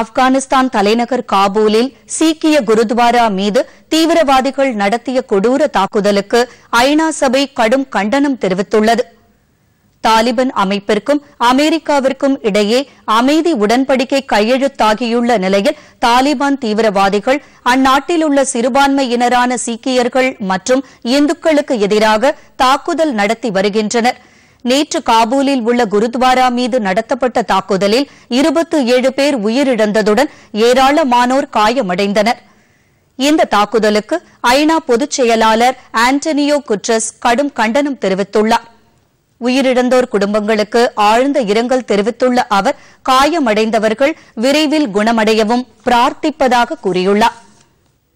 ஆப்கானிஸ்தான் தலைநகர் காபூலில் சீக்கிய குருத்வாரா மீது தீவிரவாதிகள் நடத்திய கொடூர தாக்குதலுக்கு ஐநா சபை கடும் கண்டனம் தெரிவித்துள்ளது தாலிபன் அமைப்பிற்கும் அமெரிக்காவிற்கும் இடையே அமைதி உடன்படிக்கை கையெழுத்தாகியுள்ள நிலையில் தாலிபான் தீவிரவாதிகள் அந்நாட்டில் உள்ள சிறுபான்மையினரான சீக்கியர்கள் மற்றும் இந்துக்களுக்கு எதிராக தாக்குதல் நடத்தி வருகின்றனா் நேற்று காபூலில் உள்ள குருத்வாரா மீது நடத்தப்பட்ட தாக்குதலில் இருபத்து ஏழு பேர் உயிரிழந்ததுடன் ஏராளமானோர் காயமடைந்தனர் இந்த தாக்குதலுக்கு ஐநா பொதுச் செயலாளர் ஆண்டனியோ குட்ரஸ் கடும் கண்டனம் தெரிவித்துள்ளார் உயிரிழந்தோர் குடும்பங்களுக்கு ஆழ்ந்த இரங்கல் தெரிவித்துள்ள அவர் காயமடைந்தவர்கள் விரைவில் குணமடையவும் பிரார்த்திப்பதாக கூறியுள்ளாா்